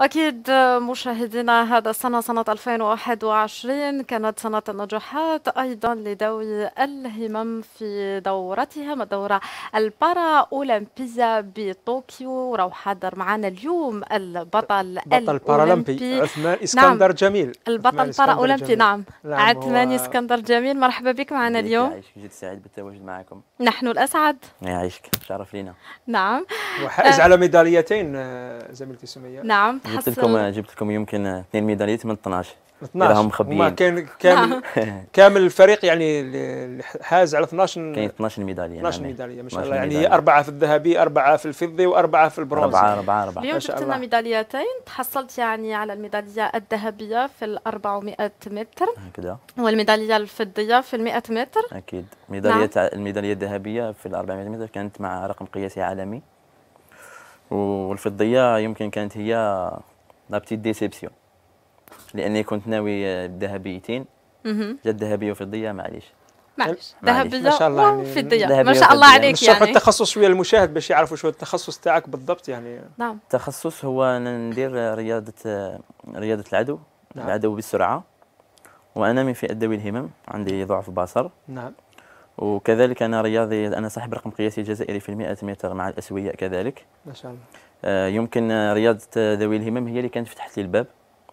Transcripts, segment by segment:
أكيد مشاهدينا هذا السنة سنة 2021 كانت سنة النجاحات أيضا لذوي الهمم في دورتهم الدورة البارا أولمبية بطوكيو راهو حاضر معنا اليوم البطل نعم، البطل البارالمبي عثمان إسكندر نعم. جميل البطل البارا أولمبي نعم, نعم. عثمان إسكندر جميل مرحبا بك معنا اليوم يعيشك جد سعيد بالتواجد معكم نحن الأسعد يعيشك شرف لينا نعم وحائز آه. على ميداليتين آه، زميلتي سمية نعم تحصل جبت لكم جبت لكم يمكن اثنين ميداليات من 12 راهم مخبيين كان كامل نعم. كامل الفريق يعني اللي حاز على 12 كاين 12 ميداليه 12 نعم. ميداليه ما شاء الله يعني اربعه في الذهبي اربعه في الفضي واربعه في البرونز اربعه اربعه اربعه اليوم جبت لنا ميداليتين تحصلت يعني على الميداليه الذهبيه في ال 400 متر هكذا والميداليه الفضيه في ال 100 متر اكيد ميداليه نعم. الميداليه الذهبيه في ال 400 متر كانت مع رقم قياسي عالمي والفضيه يمكن كانت هي لا بتيت ديسيبسيون لاني كنت ناوي الذهبيتين جات ذهبيه وفضيه معليش معلش ذهب ما شاء الله وفضيه يعني ما شاء الله عليك يعني شوف التخصص شويه للمشاهد باش يعرفوا شو التخصص تاعك بالضبط يعني نعم التخصص هو انا ندير رياضه رياضه العدو نعم. العدو بالسرعه وانا من فئه ذوي الهمم عندي ضعف بصر نعم وكذلك انا رياضي انا صاحب رقم قياسي جزائري في ال 100 متر مع الاسوياء كذلك ما شاء الله آه، يمكن رياضه ذوي الهمم هي اللي كانت فتحت لي الباب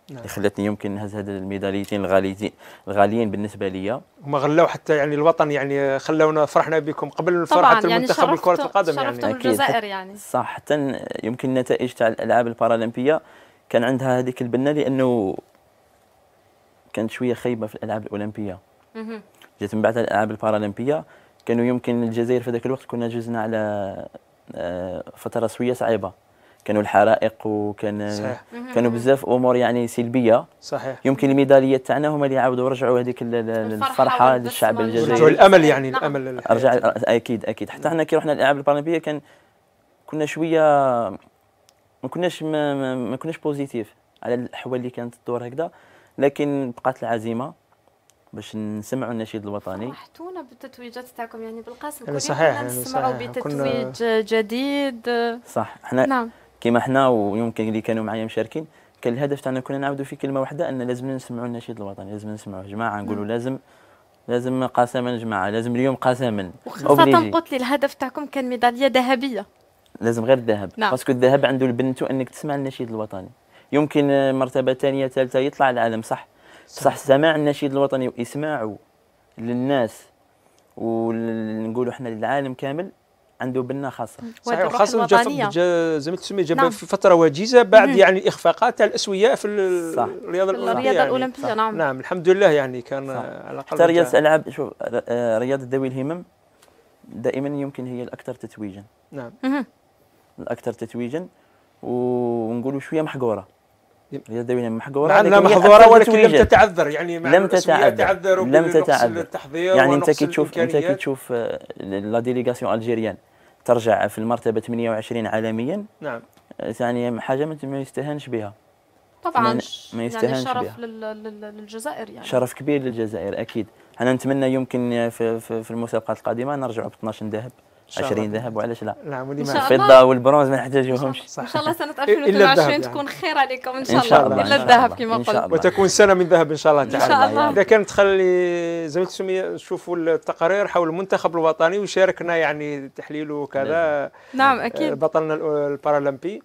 نعم. اللي خلتني يمكن نهز هذا الميداليتين الغاليين الغاليين بالنسبه ليا هما غلاو حتى يعني الوطن يعني خلونا فرحنا بكم قبل فرحه يعني المنتخب الكرة القدم يعني اكيد الجزائر يعني صح حتى يمكن النتائج تاع الالعاب البارالمبيه كان عندها هذيك البنه لانه كانت شويه خايبه في الالعاب الاولمبيه جات من بعد الالعاب البارالمبيه كانوا يمكن الجزائر في ذاك الوقت كنا جزنا على آه، فتره شويه صعيبه كانوا الحرائق وكان صحيح. كانوا بزاف امور يعني سلبيه صحيح يمكن الميداليات تاعنا هما اللي عاودوا رجعوا هذيك الفرحه للشعب الجزائري رجعوا الامل يعني نعم. الامل رجع اكيد اكيد حتى احنا كي رحنا الالعاب البارالمبيه كان كنا شويه ما كناش ما, ما كناش بوزيتيف على الاحوال اللي كانت تدور هكذا لكن بقات العزيمه باش نسمعوا النشيد الوطني فرحتونا بالتتويجات تاعكم يعني بالقاسم يعني كلنا صحيح يعني نسمعوا بتتويج كنا... جديد صح احنا نعم. كما احنا ويمكن اللي كانوا معايا مشاركين كان الهدف تاعنا كنا نعاودوا في كلمه واحده ان لازم نسمعوا النشيد الوطني لازم نسمعوا جماعه نقولوا نعم. لازم لازم قاسما جماعه لازم اليوم قاسما وخاصه قلت لي الهدف تاعكم كان ميداليه ذهبيه لازم غير الذهب نعم. باسكو الذهب عنده البنتو انك تسمع النشيد الوطني يمكن مرتبه ثانيه ثالثه يطلع العالم صح صح سماع النشيد الوطني واسماعه للناس ونقولوا احنا للعالم كامل عنده بنا خاصه صحيح خاصه جا زي ما تسمي نعم. في فتره وجيزه بعد مم. يعني الاخفاقات تاع الاسوياء في الرياضه الاولمبيه الرياضه يعني. الاولمبيه نعم نعم الحمد لله يعني كان صح. على الاقل اكثر رياضه العاب شوف آه، رياضه ذوي الهمم دائما يمكن هي الاكثر تتويجا نعم الاكثر تتويجا ونقولوا شويه محقوره هي دولة محجورة مع محظوره ولكن لم تتعذر يعني لم تتعذر لم تتعذر يعني انت كي تشوف انت كي تشوف آه، لا ديليغاسيون الجيريان ترجع في المرتبه 28 عالميا نعم يعني حاجه ما يستهانش بها طبعا ما يعني يستهانش يعني شرف بها. للجزائر يعني شرف كبير للجزائر اكيد انا نتمنى يمكن في, في, في المسابقات القادمه نرجعوا ب 12 ذهب 20 ذهب وعلاش لا؟ نعم الفضه والبرونز ما نحتاجوهمش ان شاء الله سنه 2022 يعني. تكون خير عليكم ان شاء الله الا الذهب كما قلت وتكون سنه من ذهب ان شاء الله تعالى ان شاء الله اذا كان تخلي زميلتي سميه شوفوا التقارير حول المنتخب الوطني وشاركنا يعني تحليله وكذا نعم اكيد آه، بطلنا البارالمبي